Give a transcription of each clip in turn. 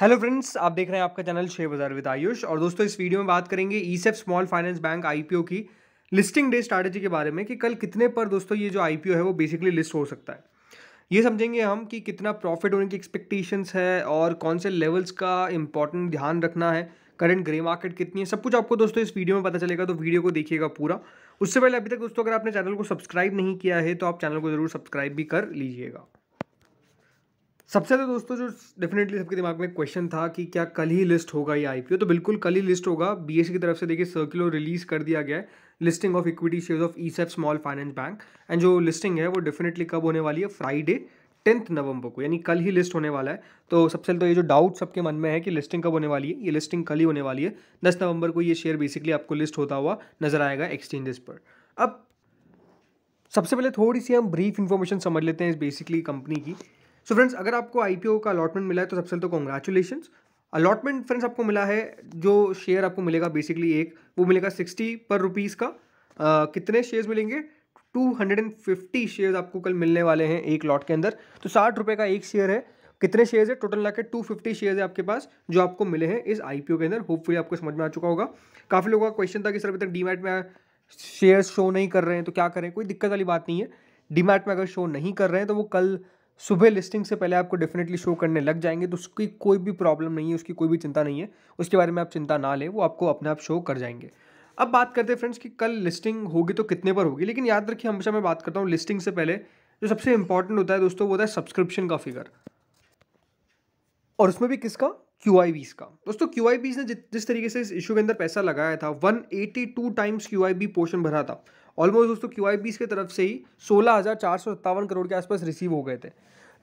Hello friends आप देख रहे हैं आपका चैनल शेयर बाजार विद आयुष और दोस्तों इस वीडियो में बात करेंगे ESAF small finance bank IPO की लिस्टिंग डे स्ट्रैटेजी के बारे में कि कल कितने पर दोस्तों ये जो आईपीओ है वो बेसिकली लिस्ट हो सकता है ये समझेंगे हम कि कितना प्रॉफिट होने की एक्सपेक्टेशंस है और कौन से लेवल्स का इंपॉर्टेंट ध्यान रखना है करंट ग्रे मार्केट कितनी है सब कुछ आपको दोस्तों इस वीडियो में पता चलेगा तो वीडियो को देखिएगा पूरा उससे पहले अभी तक दोस्तों अगर आपने चैनल को सब्सक्राइब नहीं किया है तो आप चैनल को ज़रूर सब्सक्राइब भी कर लीजिएगा सबसे ज़्यादा दोस्तों जो डेफिनेटली सबके दिमाग में क्वेश्चन था कि क्या कल ही लिस्ट होगा ये आईपीओ तो बिल्कुल कल ही लिस्ट होगा बीएसई की तरफ से देखिए सर्कुलर रिलीज कर दिया गया है listing of equity shares of E small finance bank and जो लिस्टिंग है वो डेफिनेटली कब होने वाली है फ्राइडे टेंथ नवंबर को यानी कल ही लिस्ट होने वाला है तो सबसे तो ये जो डाउट सबके मन में है कि लिस्टिंग कब होने वाली है ये लिस्टिंग कल ही होने वाली है दस नवंबर को ये शेयर बेसिकली आपको लिस्ट होता हुआ नजर आएगा एक्सचेंजेस पर अब सबसे पहले थोड़ी सी हम ब्रीफ इन्फॉर्मेशन समझ लेते हैं इस बेसिकली कंपनी की सो so फ्रेंड्स अगर आपको आईपीओ का अलॉटमेंट मिला है तो सबसे तो कॉन्ग्रेचुलेशन अलॉटमेंट फ्रेंड्स आपको मिला है जो शेयर आपको मिलेगा बेसिकली एक वो मिलेगा सिक्सटी पर रुपीज़ का uh, कितने शेयर्स मिलेंगे two hundred and fifty shares आपको कल मिलने वाले हैं एक लॉट के अंदर तो साठ रुपये का एक शेयर है कितने शेयर्स है टोटल लाके टू फिफ्टी शेयर्स है आपके पास जो आपको मिले हैं इस आईपीओ के अंदर होपफुली आपको समझ में आ चुका होगा काफ़ी लोगों का क्वेश्चन था कि सर अभी तक डीमैट में शेयर शो नहीं कर रहे हैं तो क्या करें कोई दिक्कत वाली बात नहीं है डीमैट में अगर शो नहीं कर रहे हैं तो वो कल सुबह लिस्टिंग से पहले आपको डेफिनेटली शो करने लग जाएंगे तो उसकी कोई भी प्रॉब्लम नहीं है उसकी कोई भी चिंता नहीं है उसके बारे में आप चिंता ना लें वो आपको अपने आप शो कर जाएंगे अब बात करते हैं फ्रेंड्स कि कल लिस्टिंग होगी तो कितने पर होगी लेकिन याद रखिए हमेशा मैं बात करता हूँ लिस्टिंग से पहले जो सबसे इंपॉर्टेंट होता है दोस्तों वो होता है सब्सक्रिप्शन का फिगर और उसमें भी किसका क्यू आई बीस का दोस्तों क्यू आई बीस ने जिस तरीके से इस इशू के अंदर पैसा लगाया था two times Q I B portion भरा था ऑलमोस्ट दोस्तों क्यू आई की तरफ से ही सोलह हज़ार चार सौ सत्तावन करोड़ के आसपास रिसीव हो गए थे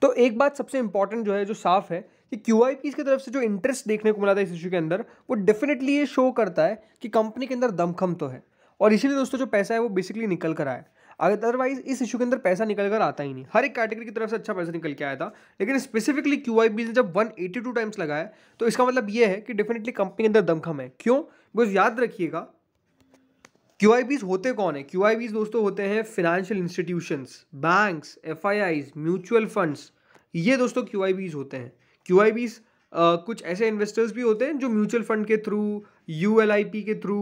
तो एक बात सबसे इंपॉर्टेंट जो है जो साफ है कि क्यू आई की तरफ से जो इंटरेस्ट देखने को मिला था इस इशू के अंदर वो डेफिनेटली ये शो करता है कि कंपनी के अंदर दमखम तो है और इसीलिए दोस्तों जो पैसा है वो बेसिकली निकल कर आया अदरवाइज इस इशू के अंदर पैसा निकल कर आता ही नहीं हर एक कैटेगरी की तरफ से अच्छा पैसा निकल के आया था लेकिन स्पेसिफिकली क्यू आई ने जब वन एटी टू टाइम्स लगाया तो इसका मतलब ये है कि डेफिनेटली कंपनी के अंदर दमखम है क्यों बिकॉज याद रखिएगा क्यू आई बीज होते कौन है क्यू आई बीज दोस्तों होते हैं financial institutions banks F I Is mutual funds ये दोस्तों क्यू आई बीज होते हैं क्यू आई बीज कुछ ऐसे इन्वेस्टर्स भी होते हैं जो म्यूचुअल फंड के through U L I P के थ्रू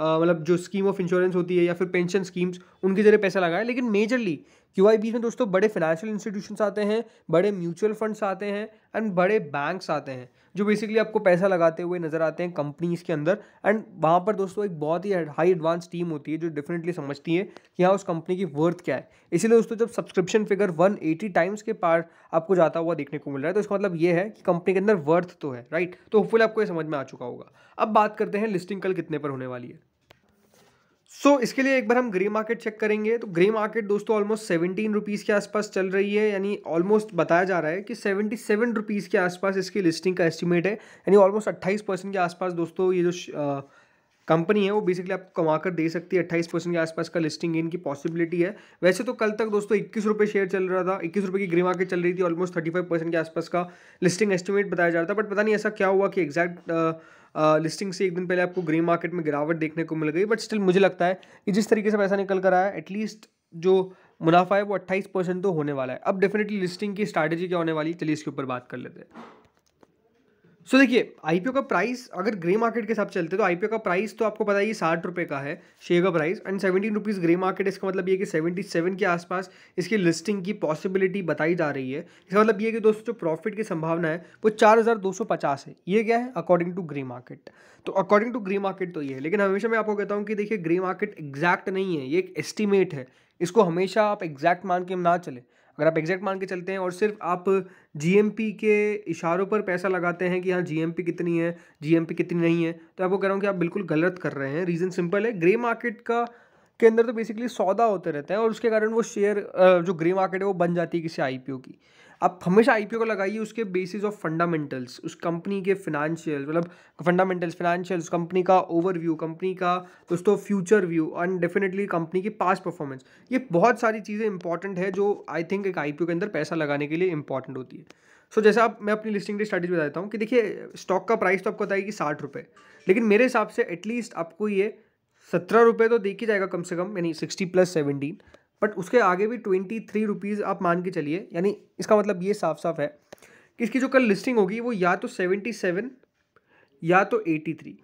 मतलब जो स्कीम ऑफ इंश्योरेंस होती है या फिर पेंशन स्कीम्स उनके जरिए पैसा लगाए लेकिन मेजरली क्यू में दोस्तों बड़े फाइनेंशियल इंस्टीट्यूशंस आते हैं बड़े म्यूचुअल फंड्स आते हैं एंड बड़े बैंक्स आते हैं जो बेसिकली आपको पैसा लगाते हुए नज़र आते हैं कंपनीज के अंदर एंड वहाँ पर दोस्तों एक बहुत ही हाई एडवांस टीम होती है जो डेफिनेटली समझती है कि हाँ उस कंपनी की वर्थ क्या है इसीलिए दोस्तों जब सब्सक्रिप्शन फिगर 180 टाइम्स के पार आपको जाता हुआ देखने को मिल रहा है तो इसका मतलब ये है कि कंपनी के अंदर वर्थ तो है राइट तो होपफुल आपको ये समझ में आ चुका होगा अब बात करते हैं लिस्टिंग कल कितने पर होने वाली है सो so, इसके लिए एक बार हम ग्रे मार्केट चेक करेंगे तो ग्रे मार्केट दोस्तों ऑलमोस्ट सेवेंटीन रुपीज़ के आसपास चल रही है यानी ऑलमोस्ट बताया जा रहा है कि सेवेंटी सेवन रुपीज़ के आसपास इसकी लिस्टिंग का एस्टिमेट है यानी ऑलमोस्ट अट्ठाईस परसेंट के आसपास दोस्तों ये जो कंपनी है वो बेसिकली आपको कमा कर दे सकती है अट्ठाईस परसेंट के आसपास का लिस्टिंग गेन की पॉसिबिलिटी है वैसे तो कल तक दोस्तों इक्कीस रुपये शेयर चल रहा था इक्कीस रुपये की ग्रे मार्केट चल रही थी ऑलमोस्ट थर्टी फाइव परसेंट के आसपास का लिस्टिंग एस्टिमेट बताया जा रहा था बट पता नहीं ऐसा क्या हुआ कि एग्जैक्ट लिस्टिंग से एक दिन पहले आपको ग्रे मार्केट में गिरावट देखने को मिल गई बट स्टिल मुझे लगता है कि जिस तरीके से पैसा निकल कर आया एटलीस्ट जो मुनाफा है वो अट्ठाईस परसेंट तो होने वाला है अब डेफिनेटली लिस्टिंग की स्ट्रैटेजी क्या होने वाली है चलिए इसके ऊपर बात कर लेते हैं सो so, देखिए आईपीओ का प्राइस अगर ग्रे मार्केट के हिसाब चलते तो आईपीओ का प्राइस तो आपको पता है ये साठ रुपये का है शेयर का price and seventeen rupees grey market इसका मतलब ये कि सेवेंटी सेवन के आसपास इसकी लिस्टिंग की पॉसिबिलिटी बताई जा रही है इसका मतलब ये कि दोस्तों जो प्रॉफिट की संभावना है वो चार हज़ार दो सौ पचास है ये क्या है अकॉर्डिंग टू ग्रे मार्केट तो अकॉर्डिंग टू ग्रे मार्केट तो ये है लेकिन हमेशा मैं आपको कहता हूँ कि देखिए ग्रे मार्केट एग्जैक्ट नहीं है ये एक एस्टिमेट है इसको हमेशा आप एग्जैक्ट मान के ना चले अगर आप एग्जैक्ट मान के चलते हैं और सिर्फ आप जीएमपी के इशारों पर पैसा लगाते हैं कि हाँ जीएमपी कितनी है जीएमपी कितनी नहीं है तो आपको कह रहा हूँ कि आप बिल्कुल गलत कर रहे हैं रीज़न सिंपल है ग्रे मार्केट का के अंदर तो बेसिकली सौदा होते रहता है और उसके कारण वो शेयर जो ग्रे मार्केट है वो बन जाती है किसी आई की आप हमेशा आईपीओ को लगाइए उसके बेसिस ऑफ फंडामेंटल्स उस कंपनी के फिनेंशियल मतलब फंडामेंटल्स फिनेंशियल्स कंपनी का ओवरव्यू कंपनी का दोस्तों future view and definitely company की पास्ट परफॉर्मेंस ये बहुत सारी चीज़ें इंपॉर्टेंट है जो आई थिंक एक आई के अंदर पैसा लगाने के लिए इंपॉर्टेंट होती है सो so, जैसे आप मैं अपनी लिस्टिंग की स्ट्रैटेजी बताता हूँ कि देखिए स्टॉक का प्राइस तो आपको बताएगी साठ रुपये लेकिन मेरे हिसाब से एटलीस्ट आपको ये सत्रह रुपये तो देख ही जाएगा कम से कम यानी सिक्सटी प्लस सेवेंटीन बट उसके आगे भी ट्वेंटी थ्री रुपीज़ आप मान के चलिए यानी इसका मतलब ये साफ साफ है कि इसकी जो कल लिस्टिंग होगी वो या तो सेवेंटी सेवन या तो एटी थ्री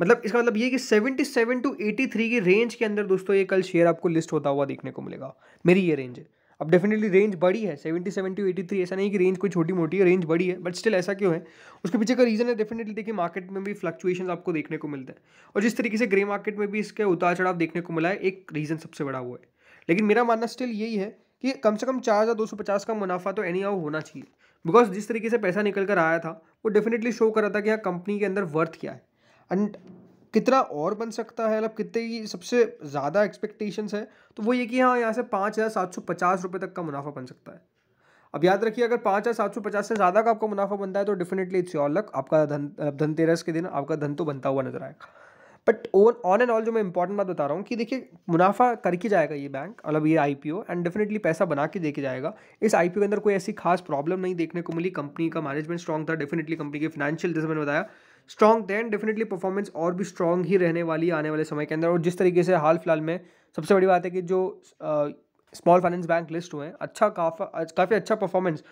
मतलब इसका मतलब ये कि seventy seven to eighty three की रेंज के अंदर दोस्तों ये कल शेयर आपको लिस्ट होता हुआ देखने को मिलेगा मेरी ये रेंज है अब डेफिनेटली रेंज बड़ी है seventy seven to eighty three ऐसा नहीं कि रेंज कोई छोटी मोटी है रेंज बड़ी है बट स्टिल ऐसा क्यों है उसके पीछे का रीज़न है डेफिनेटली देखिए मार्केट में भी फ्लक्चुएशन आपको देखने को मिलता है और जिस तरीके से ग्रे मार्केट में भी इसके उतार चढ़ाव देखने को मिला है एक रीज़न सबसे बड़ा हुआ है लेकिन मेरा मानना स्टिल यही है कि कम से कम चार हज़ार दो सौ पचास का मुनाफा तो एनी होना चाहिए बिकॉज जिस तरीके से पैसा निकल कर आया था वो डेफिनेटली शो कर रहा था कि यहाँ कंपनी के अंदर वर्थ क्या है एंड कितना और बन सकता है मतलब कितने की सबसे ज़्यादा एक्सपेक्टेशंस है तो वो ये कि हाँ यहाँ से पाँच हज़ार सात सौ पचास रुपये तक का मुनाफा बन सकता है अब याद रखिए अगर पाँच हज़ार सात सौ पचास से ज़्यादा का आपका मुनाफा बनता है तो डेफिनेटली इट्स योर लक आपका धन धनतेरस के दिन आपका धन तो बनता हुआ नजर आएगा but over on and all जो मैं इंपॉर्टेंट बात बता रहा हूँ कि देखिए मुनाफा करके जाएगा ये बैंक मतलब ये I P O and definitely पैसा बना के देके जाएगा इस आई पी ओ के अंदर कोई ऐसी खास प्रॉब्लम नहीं देखने को मिली कंपनी का मैनेजमेंट स्ट्रॉग था डेफिनेटली कंपनी के फाइनेंशियल जैसे मैंने बताया थे एंड डेफिनेटली परफॉर्मेंस और भी स्ट्रॉन्ग ही रहने वाली आने वाले समय के अंदर और जिस तरीके से हाल फिलहाल में सबसे बड़ी बात है कि जो स्मॉल फाइनेंस बैंक लिस्ट हुए अच्छा काफ़ा काफ़ी अच्छा परफॉर्मेंस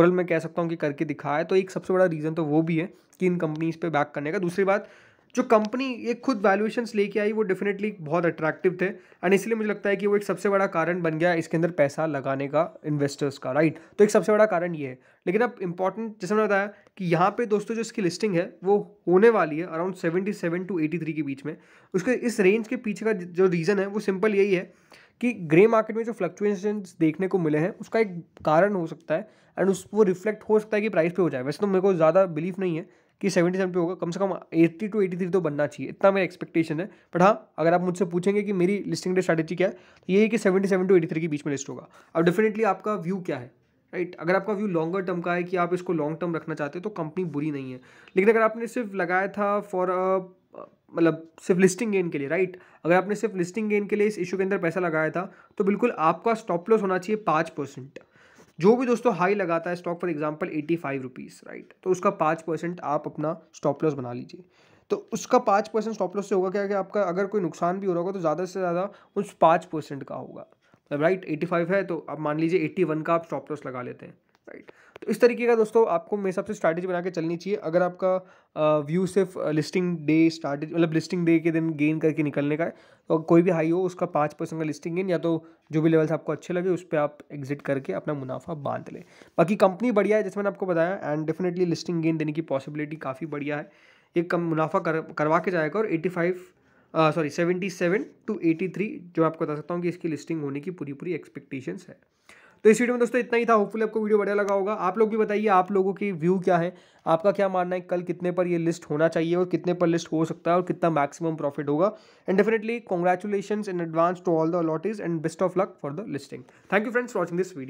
ओरल में कह सकता हूँ कि करके दिखाया है तो एक सबसे बड़ा रीज़न तो वो भी है कि इन कंपनीज पे बैक करने का दूसरी बात जो कंपनी ये खुद वैल्यूएशंस लेके आई वो डेफिनेटली बहुत अट्रैक्टिव थे एंड इसलिए मुझे लगता है कि वो एक सबसे बड़ा कारण बन गया इसके अंदर पैसा लगाने का इन्वेस्टर्स का राइट तो एक सबसे बड़ा कारण ये है लेकिन अब इंपॉर्टेंट जैसे मैंने बताया कि यहाँ पे दोस्तों जो इसकी लिस्टिंग है वो होने वाली है around seventy seven to eighty three के बीच में उसके इस रेंज के पीछे का जो रीज़न है वो सिंपल यही है कि ग्रे मार्केट में जो फ्लक्चुएशन देखने को मिले हैं उसका एक कारण हो सकता है एंड उस वो रिफ्लेक्ट हो सकता है कि प्राइस पे हो जाए वैसे तो मेरे को ज़्यादा बिलीफ नहीं है कि सेवेंटी सेवन पे होगा कम से कम एट्टी टू एटी थ्री तो बनना चाहिए इतना मेरा एक्सपेक्टेशन है बट हाँ अगर आप मुझसे पूछेंगे कि मेरी लिस्टिंग डे स्ट्रेटेजी क्या है तो ये है कि seventy seven to eighty three के बीच में लिस्ट होगा अब डेफिनेटली आपका व्यू क्या है राइट right. अगर आपका व्यू लॉन्गर टर्म का है कि आप इसको लॉन्ग टर्म रखना चाहते हो तो कंपनी बुरी नहीं है लेकिन अगर आपने सिर्फ लगाया था फॉर मतलब सिर्फ लिस्टिंग गेन के लिए राइट right? अगर आपने सिर्फ लिस्टिंग गेन के लिए इस इशू के अंदर पैसा लगाया था तो बिल्कुल आपका स्टॉप लॉस होना चाहिए पाँच परसेंट जो भी दोस्तों हाई लगाता है stock for example eighty five rupees right तो उसका पाँच परसेंट आप अपना स्टॉप लॉस बना लीजिए तो उसका पाँच परसेंट स्टॉप लॉस से होगा क्या कि आपका अगर कोई नुकसान भी हो रहा होगा तो ज़्यादा से ज़्यादा उस पाँच परसेंट का होगा राइट एटी फाइव है तो आप मान लीजिए एट्टी वन का आप स्टॉप लॉस लगा लेते हैं राइट तो इस तरीके का दोस्तों आपको मेरे हिसाब से स्ट्रैटेजी बना के चलनी चाहिए अगर आपका व्यू सिर्फ लिस्टिंग डे स्ट्रैटेजी मतलब लिस्टिंग डे के दिन गेन करके निकलने का है तो कोई भी हाई हो उसका पाँच परसेंट का लिस्टिंग गेन या तो जो भी लेवल्स आपको अच्छे लगे उस पर आप एग्जिट करके अपना मुनाफा बांध लें बाकी कंपनी बढ़िया है जैसे मैंने आपको बताया एंड डेफिनेटली लिस्टिंग गेन देने की पॉसिबिलिटी काफ़ी बढ़िया है ये कम मुनाफा कर, करवा के जाएगा और eighty five sorry seventy seven to eighty three जो आपको बता सकता हूँ कि इसकी लिस्टिंग होने की पूरी पूरी एक्सपेक्टेशंस है तो इस वीडियो में दोस्तों इतना ही था होपफुल आपको वीडियो बढ़िया लगा होगा आप लोग भी बताइए आप लोगों की व्यू क्या है आपका क्या मानना है कल कितने पर ये लिस्ट होना चाहिए और कितने पर लिस्ट हो सकता है और कितना मैक्सिमम प्रॉफिट होगा and definitely congratulation in advance to all the allottees and best of luck for the listing thank you friends watching this video